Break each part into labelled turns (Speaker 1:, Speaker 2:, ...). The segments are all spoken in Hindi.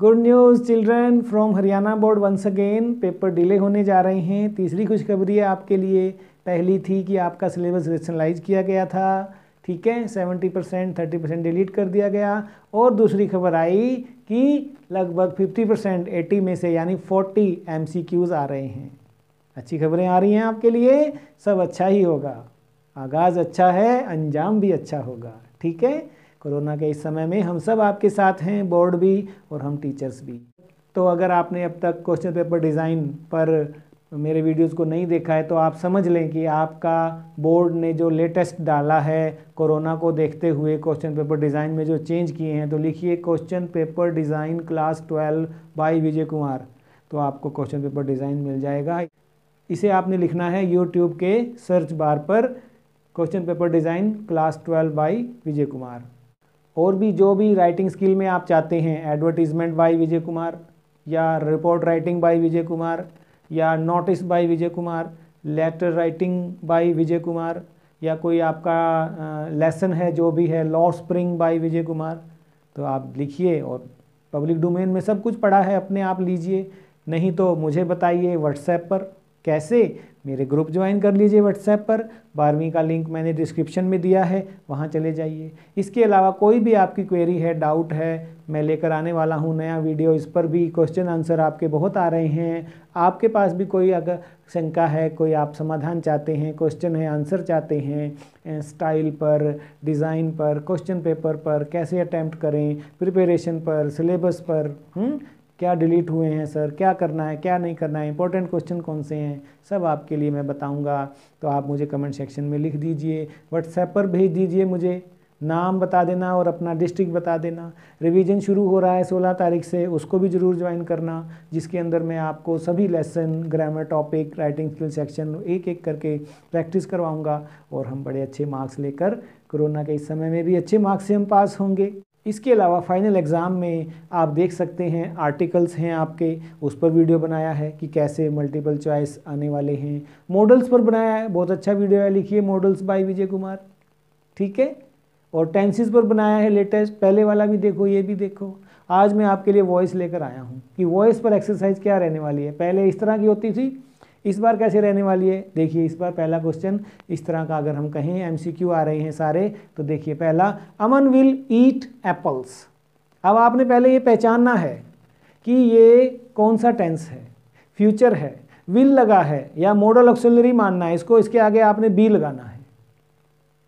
Speaker 1: Good news children from Haryana board once again paper delay होने जा रहे हैं तीसरी खुशखबरी है आपके लिए पहली थी कि आपका सिलेबस रेशनलाइज किया गया था ठीक है seventy percent thirty percent delete कर दिया गया और दूसरी खबर आई कि लगभग फिफ्टी परसेंट एटी में से यानी फोर्टी एम सी क्यूज़ आ रहे हैं अच्छी खबरें आ रही हैं आपके लिए सब अच्छा ही होगा आगाज़ अच्छा है अंजाम भी अच्छा होगा ठीक है कोरोना के इस समय में हम सब आपके साथ हैं बोर्ड भी और हम टीचर्स भी तो अगर आपने अब तक क्वेश्चन पेपर डिज़ाइन पर मेरे वीडियोस को नहीं देखा है तो आप समझ लें कि आपका बोर्ड ने जो लेटेस्ट डाला है कोरोना को देखते हुए क्वेश्चन पेपर डिज़ाइन में जो चेंज किए हैं तो लिखिए question paper design class twelve by Vijay Kumar तो आपको क्वेश्चन पेपर डिज़ाइन मिल जाएगा इसे आपने लिखना है यूट्यूब के सर्च बार पर question paper design class twelve by Vijay Kumar और भी जो भी राइटिंग स्किल में आप चाहते हैं एडवर्टीजमेंट बाय विजय कुमार या report writing by Vijay Kumar या notice by Vijay Kumar letter writing by Vijay Kumar या कोई आपका लेसन है जो भी है लॉ स्प्रिंग बाय विजय कुमार तो आप लिखिए और पब्लिक डोमेन में सब कुछ पड़ा है अपने आप लीजिए नहीं तो मुझे बताइए व्हाट्सएप पर कैसे मेरे ग्रुप ज्वाइन कर लीजिए व्हाट्सएप पर बारहवीं का लिंक मैंने डिस्क्रिप्शन में दिया है वहाँ चले जाइए इसके अलावा कोई भी आपकी क्वेरी है डाउट है मैं लेकर आने वाला हूँ नया वीडियो इस पर भी क्वेश्चन आंसर आपके बहुत आ रहे हैं आपके पास भी कोई अगर शंका है कोई आप समाधान चाहते हैं क्वेश्चन है आंसर चाहते हैं स्टाइल पर डिज़ाइन पर क्वेश्चन पेपर पर कैसे अटैम्प्ट करें प्रिपरेशन पर सिलेबस पर हुँ? हम्म, क्या डिलीट हुए हैं सर क्या करना है क्या नहीं करना है इंपॉर्टेंट क्वेश्चन कौन से हैं सब आपके लिए मैं बताऊंगा तो आप मुझे कमेंट सेक्शन में लिख दीजिए व्हाट्सएप पर भेज दीजिए मुझे नाम बता देना और अपना डिस्ट्रिक्ट बता देना रिवीजन शुरू हो रहा है 16 तारीख से उसको भी ज़रूर ज्वाइन करना जिसके अंदर मैं आपको सभी lesson grammar topic writing skill section एक एक करके प्रैक्टिस करवाऊँगा और हम बड़े अच्छे मार्क्स लेकर कोरोना के इस समय में भी अच्छे मार्क्स से हम पास होंगे इसके अलावा फाइनल एग्ज़ाम में आप देख सकते हैं आर्टिकल्स हैं आपके उस पर वीडियो बनाया है कि कैसे मल्टीपल चॉइस आने वाले हैं मॉडल्स पर बनाया है बहुत अच्छा वीडियो है लिखिए मॉडल्स बाय विजय कुमार ठीक है और टेंसिस पर बनाया है लेटेस्ट पहले वाला भी देखो ये भी देखो आज मैं आपके लिए वॉइस लेकर आया हूँ कि वॉइस पर एक्सरसाइज क्या रहने वाली है पहले इस तरह की होती थी इस बार कैसे रहने वाली है देखिए इस बार पहला क्वेश्चन इस तरह का अगर हम कहें एम आ रहे हैं सारे तो देखिए पहला अमन विल ईट एप्पल्स अब आपने पहले ये पहचानना है कि ये कौन सा टेंस है फ्यूचर है विल लगा है या मोडल ऑक्सिलरी मानना है इसको इसके आगे आपने बी लगाना है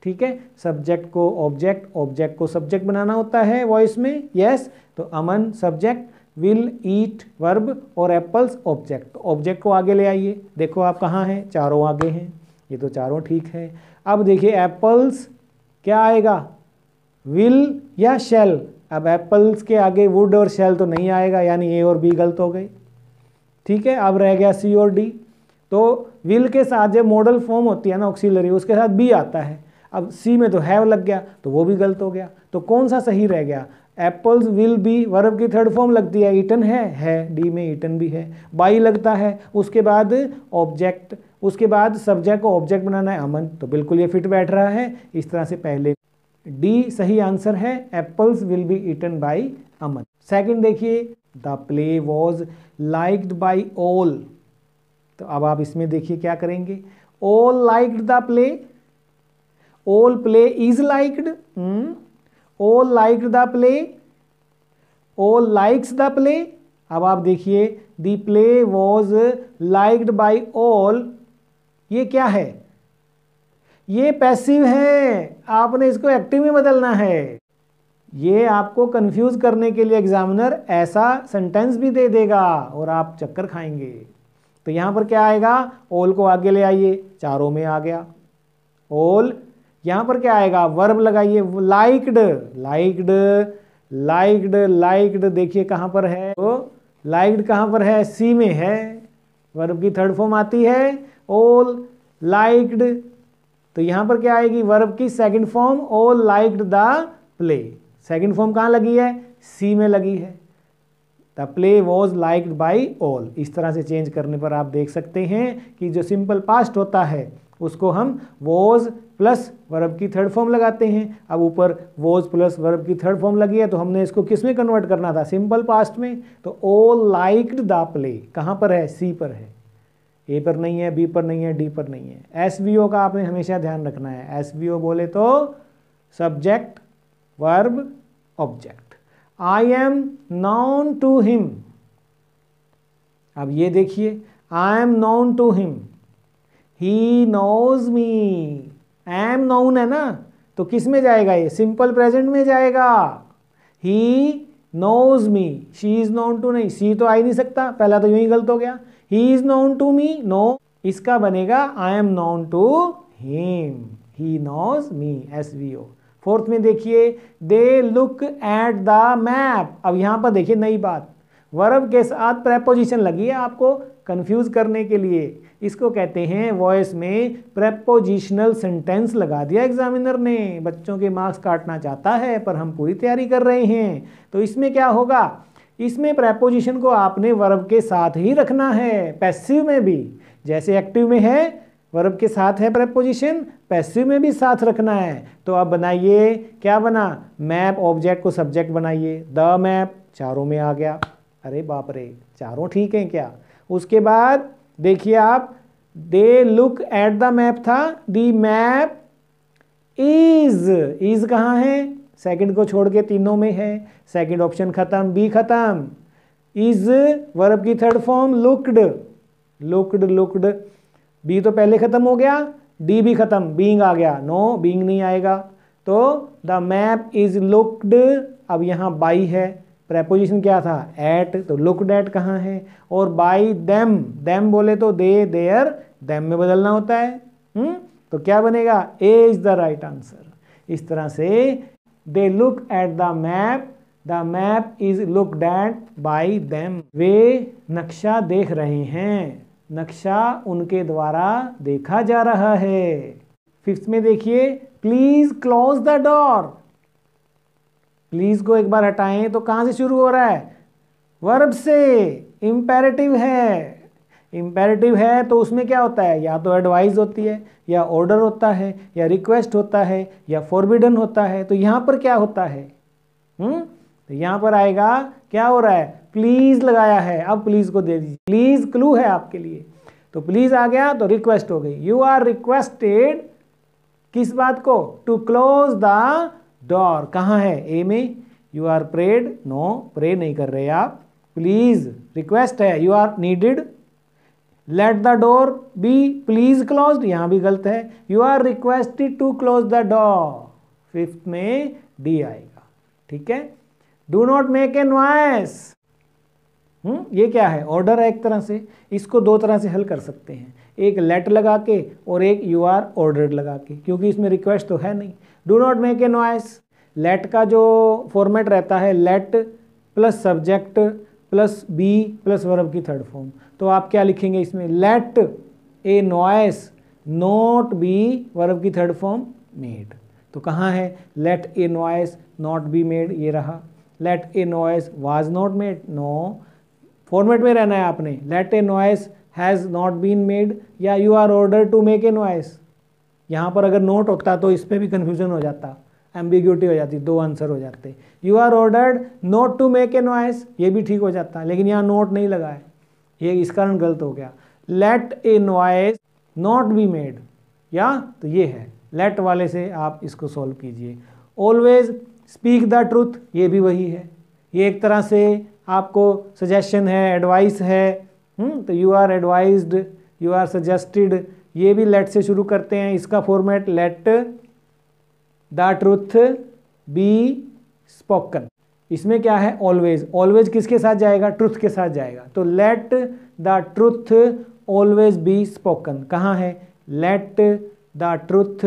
Speaker 1: ठीक है सब्जेक्ट को ऑब्जेक्ट ऑब्जेक्ट को सब्जेक्ट बनाना होता है वॉइस में यस yes, तो Aman subject will eat verb और एप्पल्स ऑब्जेक्ट ऑब्जेक्ट को आगे ले आइए देखो आप कहाँ हैं चारों आगे हैं ये तो चारों ठीक है अब देखिए एप्पल्स क्या आएगा विल या शेल अब एप्पल्स के आगे वुड और शेल तो नहीं आएगा यानी ए और बी गलत हो गई ठीक है अब रह गया सी और डी तो विल के साथ जो मॉडल फॉर्म होती है ना ऑक्सीलरी उसके साथ बी आता है अब सी में तो हैव लग गया तो वो भी गलत हो गया तो कौन सा सही रह गया एप्पल्स विल बी वर्ब की थर्ड फॉर्म लगती है ईटन है है डी में ईटन भी है बाई लगता है उसके बाद ऑब्जेक्ट उसके बाद सब्जेक्ट को ऑब्जेक्ट बनाना है अमन तो बिल्कुल ये फिट बैठ रहा है इस तरह से पहले डी सही आंसर है apples will be eaten by Aman second देखिए the play was liked by all तो अब आप इसमें देखिए क्या करेंगे all liked the play all play is liked all like the play all likes the play अब आप देखिए the play was liked by all ये क्या है ये पैसिव है आपने इसको एक्टिव में बदलना है ये आपको कंफ्यूज करने के लिए एग्जामिनर ऐसा सेंटेंस भी दे देगा और आप चक्कर खाएंगे तो यहां पर क्या आएगा ओल को आगे ले आइए चारों में आ गया ओल यहां पर क्या आएगा वर्ब लगाइए लाइक्ड लाइक्ड लाइक्ड लाइक्ड देखिए कहां पर है वो तो लाइक्ड कहां पर है सी में है वर्ब की थर्ड फॉर्म आती है ऑल लाइक्ड तो यहां पर क्या आएगी वर्ब की second form all liked the play second form कहां लगी है सी में लगी है the play was liked by all इस तरह से चेंज करने पर आप देख सकते हैं कि जो सिंपल पास्ट होता है उसको हम वोज प्लस वर्ब की थर्ड फॉर्म लगाते हैं अब ऊपर वोज प्लस वर्ब की थर्ड फॉर्म लगी है तो हमने इसको किस में कन्वर्ट करना था सिंपल पास्ट में तो ओ लाइक्ड द प्ले कहाँ पर है सी पर है ए पर नहीं है बी पर नहीं है डी पर नहीं है एस वी ओ का आपने हमेशा ध्यान रखना है एस बी ओ बोले तो subject verb object I am known to him अब ये देखिए I am known to him he knows me am known है ना तो किस में जाएगा ये सिंपल प्रेजेंट में जाएगा he knows me she is known to नहीं सी तो आ ही नहीं सकता पहला तो यू ही गलत हो गया he is known to me no इसका बनेगा I am known to him he knows me S V O fourth में देखिए they look at the map अब यहां पर देखिए नई बात वर्ब के साथ प्रेपोजिशन लगी है आपको कंफ्यूज करने के लिए इसको कहते हैं वॉइस में प्रपोजिशनल सेंटेंस लगा दिया एग्जामिनर ने बच्चों के मार्क्स काटना चाहता है पर हम पूरी तैयारी कर रहे हैं तो इसमें क्या होगा इसमें प्रपोजिशन को आपने वर्ब के साथ ही रखना है पैसिव में भी जैसे एक्टिव में है वर्ब के साथ है प्रपोजिशन पैसिव में भी साथ रखना है तो आप बनाइए क्या बना मैप ऑब्जेक्ट को सब्जेक्ट बनाइए द मैप चारों में आ गया अरे बाप रे चारों ठीक हैं क्या उसके बाद देखिए आप they look at the map था दी मैप इज इज कहाँ है सेकंड को छोड़ के तीनों में है सेकंड ऑप्शन खत्म बी खत्म इज वर्ब की third form looked looked looked B तो पहले खत्म हो गया डी भी खत्म बींग आ गया नो no, बींग नहीं आएगा तो द मैप इज लुक्ड अब यहाँ बाई है प्रेपोजिशन क्या था एट तो लुक डेट कहाँ है और बाई देम देम बोले तो दे देयर देम में बदलना होता है हुँ? हम्म? तो क्या बनेगा A is the right answer इस तरह से they look at the map the map is looked at by them वे नक्शा देख रहे हैं नक्शा उनके द्वारा देखा जा रहा है फिफ्थ में देखिए please close the door please को एक बार हटाएं तो कहाँ से शुरू हो रहा है वर्ब से इंपेरेटिव है इंपेरेटिव है तो उसमें क्या होता है या तो एडवाइज होती है या ऑर्डर होता है या रिक्वेस्ट होता है या फॉरबिडन होता है तो यहां पर क्या होता है हुँ? हम्म? तो यहां पर आएगा क्या हो रहा है प्लीज़ लगाया है अब प्लीज़ को दे दीजिए प्लीज़ क्लू है आपके लिए तो प्लीज़ आ गया तो रिक्वेस्ट हो गई यू आर रिक्वेस्टेड किस बात को टू क्लोज द डॉर कहाँ है ए में you are prayed no pray नहीं कर रहे आप प्लीज़ रिक्वेस्ट है you are needed let the door be please close यहाँ भी गलत है you are requested to close the door fifth में डी आएगा ठीक है do not make a noise हुँ? हम्म, ये क्या है ऑर्डर है एक तरह से इसको दो तरह से हल कर सकते हैं एक लेट लगा के और एक यू आर ऑर्डर लगा के क्योंकि इसमें रिक्वेस्ट तो है नहीं do not make a noise let का जो फॉर्मेट रहता है let plus subject plus be plus verb की थर्ड फॉर्म तो आप क्या लिखेंगे इसमें let a noise not be verb की थर्ड फॉर्म मेड तो कहाँ है let a noise not be made ये रहा let a noise was not made no format में रहना है आपने let a noise has not been made या you are order to make a noise यहाँ पर अगर नोट होता तो इस पर भी कन्फ्यूजन हो जाता एम्बिग्यूटी हो जाती दो आंसर हो जाते you are ordered not to make a noise ये भी ठीक हो जाता लेकिन यहाँ नोट नहीं लगा है ये इस कारण गलत हो गया let a noise not be made या तो ये है लेट वाले से आप इसको सॉल्व कीजिए ऑलवेज स्पीक द ट्रूथ ये भी वही है ये एक तरह से आपको सजेशन है एडवाइस है हुँ? हम्म, तो you are advised you are suggested ये भी लेट से शुरू करते हैं इसका format let the truth be spoken इसमें क्या है ऑलवेज ऑलवेज किसके साथ जाएगा ट्रुथ के साथ जाएगा तो let the truth always be spoken कहाँ है let the truth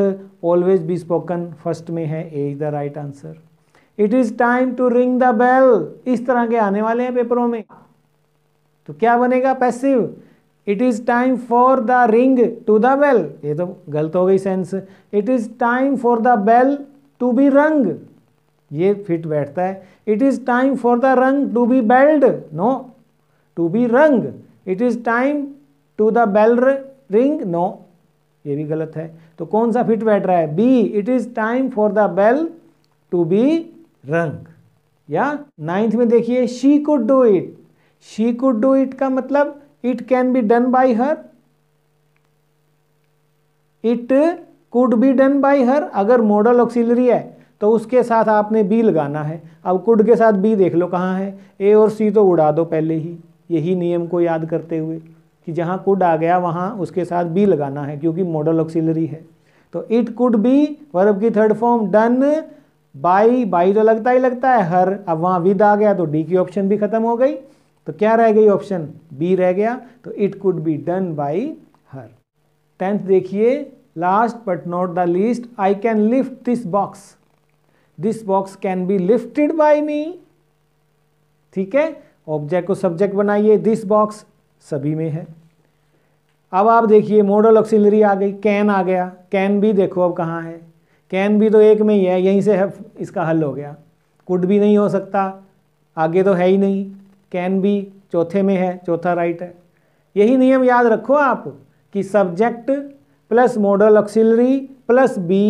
Speaker 1: always be spoken first में है A is the right answer it is time to ring the bell इस तरह के आने वाले हैं पेपरों में तो क्या बनेगा passive it is time for the ring to the bell ये तो गलत हो गई sense it is time for the bell to be rung ये फिट बैठता है it is time for the rung to be belled no to be rung it is time to the bell ring no ये भी गलत है तो कौन सा फिट बैठ रहा है B it is time for the bell to be rung या नाइन्थ में देखिए she could do it she could do it का मतलब it can be done by her it could be done by her अगर मॉडल ऑक्सिलरी है तो उसके साथ आपने बी लगाना है अब कुड के साथ बी देख लो कहाँ है ए और सी तो उड़ा दो पहले ही यही नियम को याद करते हुए कि जहाँ कुड आ गया वहाँ उसके साथ बी लगाना है क्योंकि मॉडल ऑक्सिलरी है तो इट कुड बी वर्ब की third form done by by तो लगता ही लगता है हर अब वहां विद आ गया तो डी की ऑप्शन भी खत्म हो गई तो क्या रह गई ऑप्शन बी रह गया तो it could be done by her tenth देखिए last but not the least I can lift this box this box can be lifted by me ठीक है ऑब्जेक्ट को सब्जेक्ट बनाइए दिस बॉक्स सभी में है अब आप देखिए मॉडल ऑक्सिलरी आ गई कैन आ गया कैन भी देखो अब कहाँ है कैन भी तो एक में ही है यहीं से है, इसका हल हो गया कुड भी नहीं हो सकता आगे तो है ही नहीं कैन भी चौथे में है चौथा राइट है यही नियम याद रखो आप कि subject plus modal auxiliary plus be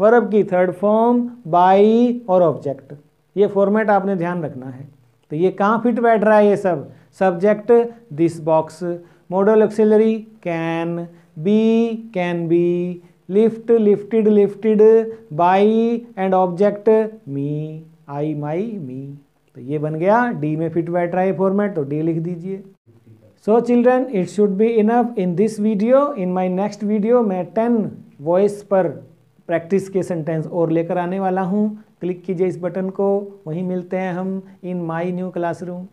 Speaker 1: verb की थर्ड फॉर्म बाई और ऑब्जेक्ट ये फॉर्मेट आपने ध्यान रखना है तो ये कहाँ फिट बैठ रहा है ये सब subject this box modal auxiliary can be can be lift lifted lifted by and object me I my me तो ये बन गया डी में फिट बैठ रहा है फॉर्मेट तो डी लिख दीजिए so children it should be enough in this video in my next video मैं टेन वॉइस पर प्रैक्टिस के सेंटेंस और लेकर आने वाला हूँ क्लिक कीजिए इस बटन को वहीं मिलते हैं हम इन माई न्यू क्लासरूम